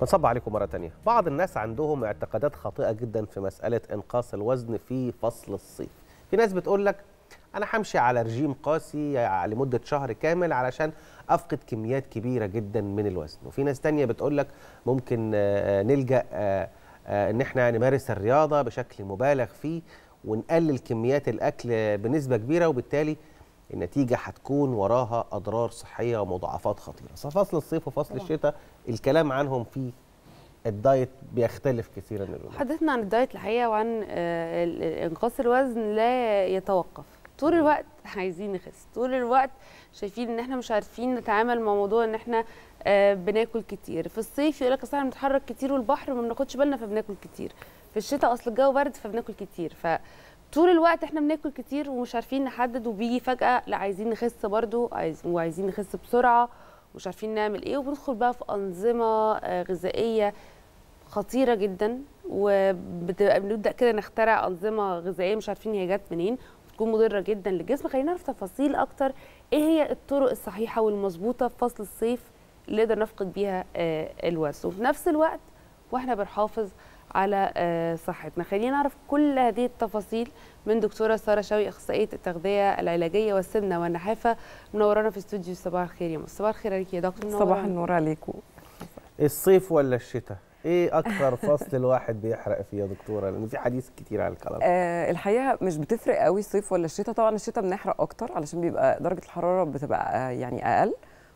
بنصب عليكم مرة تانية بعض الناس عندهم اعتقادات خاطئة جدا في مسألة إنقاص الوزن في فصل الصيف في ناس بتقول لك أنا همشي على رجيم قاسي لمدة شهر كامل علشان أفقد كميات كبيرة جدا من الوزن وفي ناس تانية بتقول لك ممكن آه، آه، نلجأ آه، إن إحنا نمارس الرياضة بشكل مبالغ فيه ونقلل كميات الأكل بنسبة كبيرة وبالتالي النتيجه هتكون وراها اضرار صحيه ومضاعفات خطيره ففصل الصيف وفصل طبعا. الشتاء الكلام عنهم في الدايت بيختلف كثيرا حدثنا عن الدايت الحقيقه وعن آه، انقاص الوزن لا يتوقف طول الوقت عايزين نخس طول الوقت شايفين ان احنا مش عارفين نتعامل مع موضوع ان احنا آه، بناكل كتير في الصيف يقول لك اصل احنا بنتحرك كتير والبحر ما بناخدش بالنا فبناكل كتير في الشتاء اصل الجو برد فبناكل كتير ف طول الوقت احنا بناكل كتير ومش عارفين نحدد وبيجي فجاه لا عايزين نخس برده وعايزين نخس بسرعه ومش عارفين نعمل ايه وبندخل بقى في انظمه آه، غذائيه خطيره جدا وبنبدا كده نخترع انظمه غذائيه مش عارفين هي جت منين بتكون مضره جدا للجسم خلينا نعرف تفاصيل اكتر ايه هي الطرق الصحيحه والمظبوطه في فصل الصيف اللي نقدر نفقد بيها آه، الوزن وفي نفس الوقت واحنا بنحافظ على آه، صحتنا خلينا نعرف كل هذه التفاصيل من دكتورة سارة شوي أخصائية التغذية العلاجية والسمنة والنحافة منورانا في استوديو صباح الخير يا مصر صباح الخير عليك يا دكتور صباح النور عليكم الصيف ولا الشتاء؟ ايه اكثر فصل الواحد بيحرق فيه يا دكتوره لان في حديث كتير على الكلام آه الحقيقه مش بتفرق قوي الصيف ولا الشتاء طبعا الشتاء بنحرق اكتر علشان بيبقى درجه الحراره بتبقى آه، يعني اقل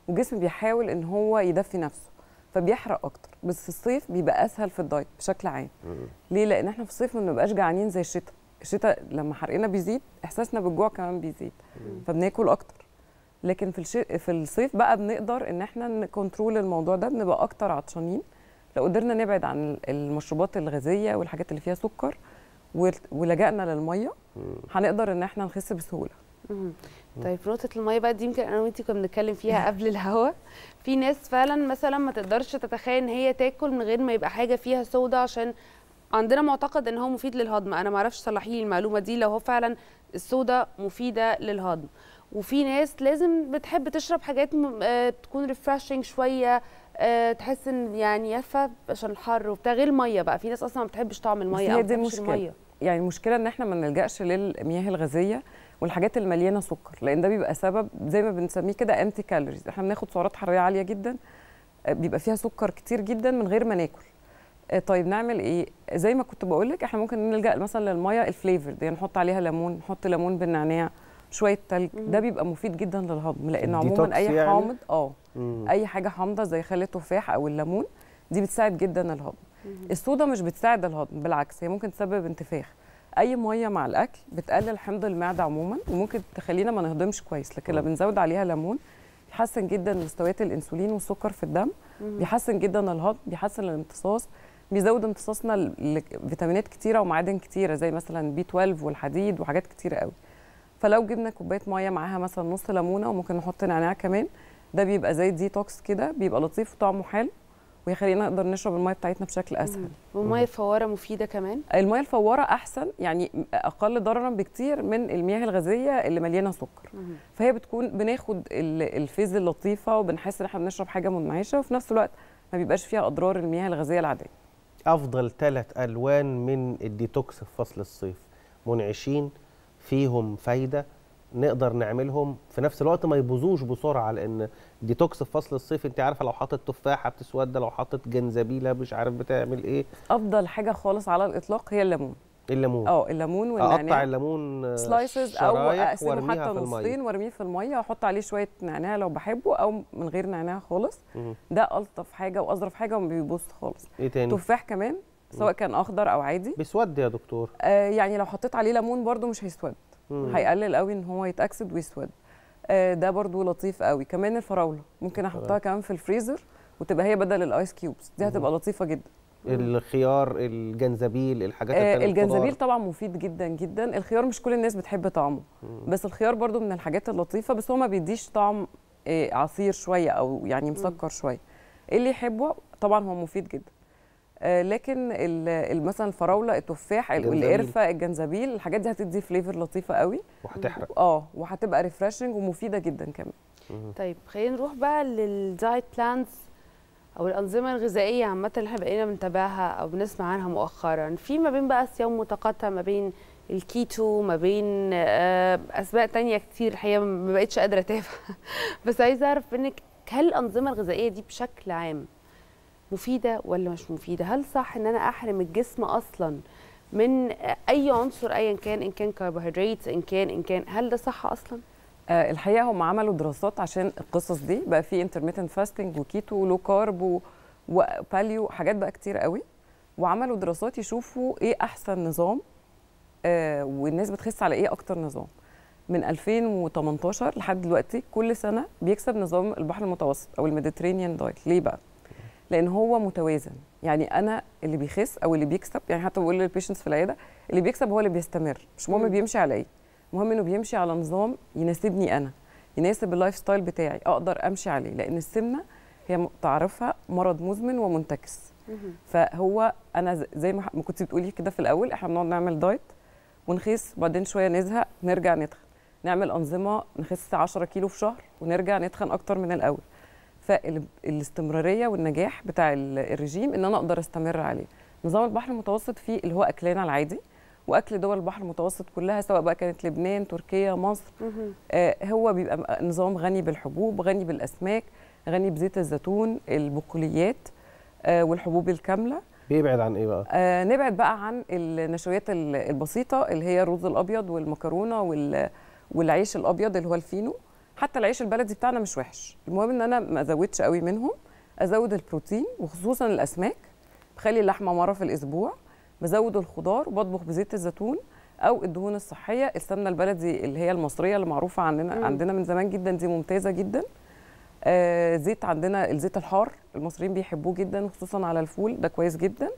والجسم بيحاول ان هو يدفي نفسه فبيحرق اكتر بس في الصيف بيبقى اسهل في الدايت بشكل عام ليه لان احنا في الصيف ما بنبقاش جعانين زي الشتاء الشتاء لما حرقنا بيزيد احساسنا بالجوع كمان بيزيد فبناكل اكتر لكن في الشي... في الصيف بقى بنقدر ان احنا نكنترول الموضوع ده بنبقى اكتر عطشانين لو قدرنا نبعد عن المشروبات الغازيه والحاجات اللي فيها سكر ولجأنا للميه هنقدر ان احنا نخس بسهوله طيب نقطه الميه بقى دي يمكن انا وانتي كنا بنتكلم فيها قبل الهوا في ناس فعلا مثلا ما تقدرش تتخيل ان هي تاكل من غير ما يبقى حاجه فيها صودا عشان عندنا معتقد ان هو مفيد للهضم انا ما اعرفش صلحي لي المعلومه دي لو هو فعلا الصودا مفيده للهضم وفي ناس لازم بتحب تشرب حاجات آه، تكون ريفرشنج شويه آه، تحس ان يعني يافه عشان الحر وبتاع غير الميه بقى في ناس اصلا ما بتحبش طعم الميه أو دي المية. يعني المشكله ان احنا ما نلجاش للمياه الغازيه والحاجات المليانه سكر لان ده بيبقى سبب زي ما بنسميه كده امتي كالوريز احنا بناخد سعرات حراريه عاليه جدا آه، بيبقى فيها سكر كتير جدا من غير ما ناكل آه، طيب نعمل ايه زي ما كنت بقول لك احنا ممكن نلجا مثلا للميه الفليفرد يعني نحط عليها ليمون نحط ليمون بالنعناع شويه تلج ده بيبقى مفيد جدا للهضم لان عموما اي يعني؟ حامض اه اي حاجه حامضه زي خل التفاح او الليمون دي بتساعد جدا الهضم الصودا مش بتساعد الهضم بالعكس هي ممكن تسبب انتفاخ اي ميه مع الاكل بتقلل حمض المعده عموما وممكن تخلينا ما نهضمش كويس لكن لما آه. بنزود عليها ليمون بيحسن جدا مستويات الانسولين والسكر في الدم بيحسن جدا الهضم بيحسن الامتصاص بيزود امتصاصنا لفيتامينات كتيره ومعادن كتيره زي مثلا بي 12 والحديد وحاجات كتيره قوي فلو جبنا كوبايه ميه معاها مثلا نص ليمونه وممكن نحط نعناع كمان ده بيبقى زي ديتوكس كده بيبقى لطيف وطعمه حلو ويخلينا نقدر نشرب الميه بتاعتنا بشكل اسهل والميه الفواره مفيده كمان الميه الفواره احسن يعني اقل ضررا بكتير من المياه الغازيه اللي مليانه سكر مم. فهي بتكون بناخد الفيز اللطيفه وبنحس ان احنا بنشرب حاجه منعشه وفي نفس الوقت ما بيبقاش فيها اضرار المياه الغازيه العاديه افضل ثلاث الوان من الديتوكس في فصل الصيف منعشين فيهم فايده نقدر نعملهم في نفس الوقت ما يبوظوش بسرعه لان ديتوكس في فصل الصيف انت عارفه لو حاطط تفاحه بتسود لو حاطط جنزبيله مش عارف بتعمل ايه افضل حاجه خالص على الاطلاق هي الليمون الليمون اه الليمون والنعناع يعني اقطع الليمون سلايسز آه، او اقسمه حتى نصين وارميه في الميه واحط عليه شويه نعناع لو بحبه او من غير نعناع خالص ده الطف حاجه واظرف حاجه وما بيبوظ خالص ايه تاني تفاح كمان سواء كان اخضر او عادي بيسود يا دكتور آه يعني لو حطيت عليه ليمون برده مش هيسود هيقلل قوي ان هو يتاكسد ويسود آه، ده برضو لطيف قوي كمان الفراوله ممكن احطها كمان في الفريزر وتبقى هي بدل الايس كيوبس دي هتبقى لطيفه جدا الخيار الجنزبيل الحاجات آه الجنزبيل طبعا مفيد جدا جدا الخيار مش كل الناس بتحب طعمه بس الخيار برضو من الحاجات اللطيفه بس هو ما بيديش طعم آه، عصير شويه او يعني مسكر شويه إيه اللي يحبه طبعا هو مفيد جدا آه، لكن مثلا الفراوله التفاح القرفه الجنزبيل الحاجات دي هتدي فليفر لطيفه قوي وهتحرق اه وهتبقى ريفرشنج ومفيده جدا كمان طيب خلينا نروح بقى للدايت بلانز او الانظمه الغذائيه عامه اللي احنا بقينا بنتابعها او بنسمع عنها مؤخرا في ما بين بقى صيام متقطع ما بين الكيتو ما بين آه، اسماء تانية كتير الحقيقه ما بقتش قادره اتابع بس عايزه اعرف انك هل الانظمه الغذائيه دي بشكل عام مفيده ولا مش مفيده هل صح ان انا احرم الجسم اصلا من اي عنصر ايا كان ان كان كربوهيدرات ان كان ان كان هل ده صح اصلا آه الحقيقه هم عملوا دراسات عشان القصص دي بقى في انترميتنت فاستنج وكيتو ولو كارب وباليو حاجات بقى كتير قوي وعملوا دراسات يشوفوا ايه احسن نظام آه والناس بتخس على ايه اكتر نظام من 2018 لحد دلوقتي كل سنه بيكسب نظام البحر المتوسط او الميديترينيان دايت ليه بقى لان هو متوازن يعني انا اللي بيخس او اللي بيكسب يعني حتى بقول للبيشنتس في العياده اللي بيكسب هو اللي بيستمر مش مهم بيمشي على ايه المهم انه بيمشي على نظام يناسبني انا يناسب اللايف ستايل بتاعي اقدر امشي عليه لان السمنه هي تعرفها مرض مزمن ومنتكس فهو انا زي ما كنت بتقولي كده في الاول احنا بنقعد نعمل دايت ونخس وبعدين شويه نزهق نرجع نتخن نعمل انظمه نخس 10 كيلو في شهر ونرجع نتخن اكتر من الاول الاستمراريه والنجاح بتاع الرجيم ان انا اقدر استمر عليه نظام البحر المتوسط فيه اللي هو اكلنا العادي واكل دول البحر المتوسط كلها سواء بقى كانت لبنان تركيا مصر آه هو بيبقى نظام غني بالحبوب غني بالاسماك غني بزيت الزيتون البقوليات آه والحبوب الكامله بيبعد عن ايه بقى؟ آه نبعد بقى عن النشويات البسيطه اللي هي الرز الابيض والمكرونه وال والعيش الابيض اللي هو الفينو حتى العيش البلدي بتاعنا مش وحش المهم ان انا ما ازودش قوي منهم ازود البروتين وخصوصا الاسماك بخلي اللحمه مره في الاسبوع بزود الخضار وبطبخ بزيت الزيتون او الدهون الصحيه السمنه البلدي اللي هي المصريه اللي معروفه عندنا مم. عندنا من زمان جدا دي ممتازه جدا آه زيت عندنا الزيت الحار المصريين بيحبوه جدا خصوصا على الفول ده كويس جدا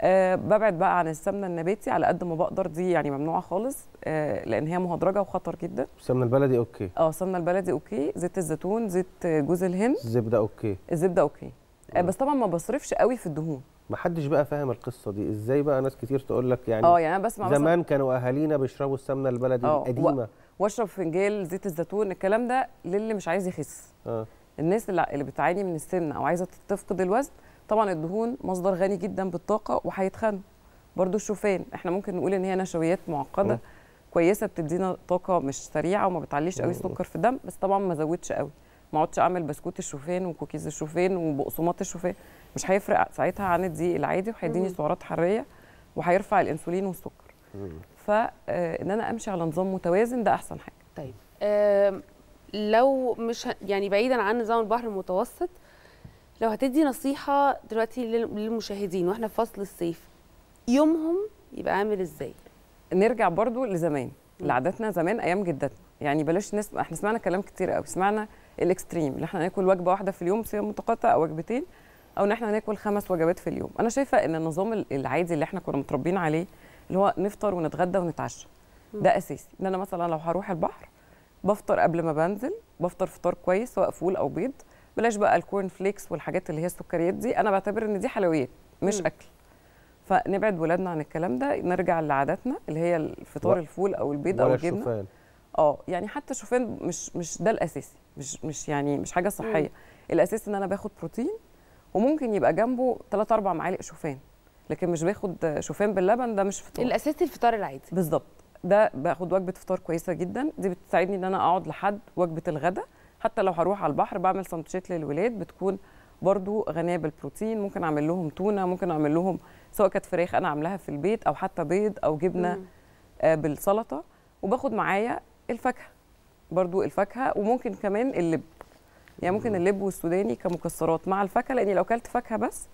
أه ببعد بقى عن السمنه النباتي على قد ما بقدر دي يعني ممنوعه خالص أه لان هي مهدرجه وخطر جدا السمنه البلدي اوكي اه السمنه البلدي اوكي زيت الزيتون زيت جوز الهند الزبده اوكي الزبده اوكي أه بس طبعا ما بصرفش قوي في الدهون ما حدش بقى فاهم القصه دي ازاي بقى ناس كتير تقول لك يعني اه يعني انا بسمع زمان كانوا اهالينا بيشربوا السمنه البلدي آه، القديمه واشرب فنجان زيت الزيتون الكلام ده للي مش عايز يخس اه الناس اللي, اللي بتعاني من السمنه او عايزه تفقد الوزن طبعا الدهون مصدر غني جدا بالطاقه وهيتخنوا برضو الشوفان احنا ممكن نقول ان هي نشويات معقده م. كويسه بتدينا طاقه مش سريعه وما بتعليش قوي السكر في الدم بس طبعا ما زودش قوي ما اقعدش اعمل بسكوت الشوفان وكوكيز الشوفان وبقصومات الشوفان مش هيفرق ساعتها عن الدقيق العادي وهيديني سعرات حراريه وهيرفع الانسولين والسكر فان آه، انا امشي على نظام متوازن ده احسن حاجه طيب لو مش يعني بعيدا عن نظام البحر المتوسط لو هتدي نصيحه دلوقتي للمشاهدين واحنا في فصل الصيف يومهم يبقى عامل ازاي نرجع برضو لزمان لعاداتنا زمان ايام جدتنا يعني بلاش نسمع احنا سمعنا كلام كتير قوي سمعنا الاكستريم اللي احنا ناكل وجبه واحده في اليوم صيام متقطع او وجبتين او ان احنا ناكل خمس وجبات في اليوم انا شايفه ان النظام العادي اللي احنا كنا متربيين عليه اللي هو نفطر ونتغدى ونتعشى ده اساسي ان انا مثلا لو هروح البحر بفطر قبل ما بنزل بفطر فطار كويس سواء فول او بيض بلاش بقى الكورن فليكس والحاجات اللي هي السكريات دي انا بعتبر ان دي حلويات مش م. اكل فنبعد ولادنا عن الكلام ده نرجع لعاداتنا اللي هي الفطار و... الفول او البيض او الجبنه اه يعني حتى شوفان مش مش ده الاساسي مش مش يعني مش حاجه صحيه م. الاساس ان انا باخد بروتين وممكن يبقى جنبه 3 4 معالق شوفان لكن مش باخد شوفان باللبن ده مش فطار الاساسي الفطار العادي بالظبط ده باخد وجبه فطار كويسه جدا دي بتساعدني ان انا اقعد لحد وجبه الغداء حتى لو هروح على البحر بعمل سندوتشات للولاد بتكون برضو غنيه بالبروتين ممكن اعمل لهم تونه ممكن اعمل لهم سواء كانت فراخ انا عاملاها في البيت او حتى بيض او جبنه آه بالسلطه وباخد معايا الفاكهه برضو الفاكهه وممكن كمان اللب يعني ممكن اللب والسوداني كمكسرات مع الفاكهه لاني لو اكلت فاكهه بس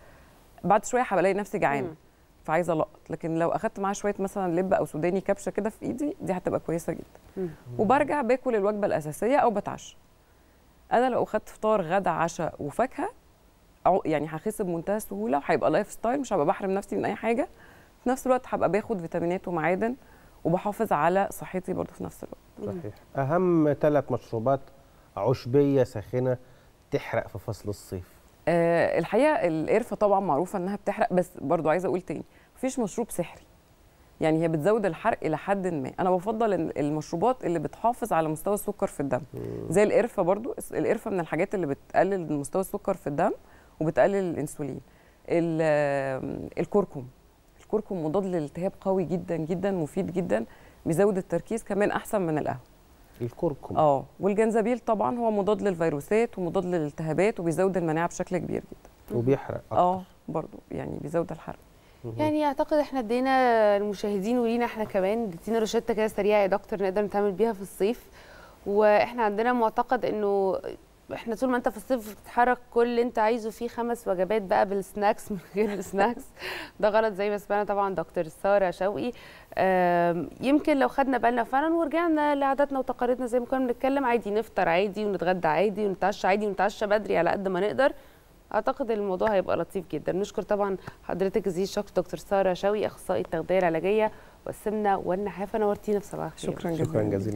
بعد شويه هلاقي نفسي جعانه فعايزه لقط لكن لو اخدت معاه شويه مثلا لب او سوداني كبشه كده في ايدي دي هتبقى كويسه جدا وبرجع باكل الوجبه الاساسيه او بتعشى انا لو اخدت فطار غدا عشاء وفاكهه يعني هخس بمنتهى السهوله وهيبقى لايف ستايل مش هبقى بحرم نفسي من اي حاجه في نفس الوقت هبقى باخد فيتامينات ومعادن وبحافظ على صحتي برضه في نفس الوقت صحيح اهم ثلاث مشروبات عشبيه ساخنه تحرق في فصل الصيف آه الحقيقه القرفه طبعا معروفه انها بتحرق بس برضو عايزه اقول تاني مفيش مشروب سحري يعني هي بتزود الحرق الى حد ما انا بفضل المشروبات اللي بتحافظ على مستوى السكر في الدم زي القرفه برضو القرفه من الحاجات اللي بتقلل مستوى السكر في الدم وبتقلل الانسولين الكركم الكركم مضاد للالتهاب قوي جدا جدا مفيد جدا بيزود التركيز كمان احسن من القهوه الكركم اه والجنزبيل طبعا هو مضاد للفيروسات ومضاد للالتهابات وبيزود المناعه بشكل كبير جدا وبيحرق اه برضه يعني بيزود الحرق يعني اعتقد احنا ادينا المشاهدين ولينا احنا كمان ادينا روشته كده سريعه يا دكتور نقدر نتعامل بيها في الصيف واحنا عندنا معتقد انه احنا طول ما انت في الصيف بتتحرك كل اللي انت عايزه فيه خمس وجبات بقى بالسناكس من غير السناكس ده غلط زي ما سمعنا طبعا دكتور ساره شوقي يمكن لو خدنا بالنا فعلا ورجعنا لعاداتنا وتقاليدنا زي ما كنا بنتكلم عادي نفطر عادي ونتغدى عادي ونتعشى عادي ونتعشى بدري على قد ما نقدر اعتقد الموضوع هيبقى لطيف جدا نشكر طبعا حضرتك زي الشخص دكتور ساره شوقي اخصائي التغذيه العلاجيه والسمنه والنحافه نورتينا بصباح الخير شكرا جزيلا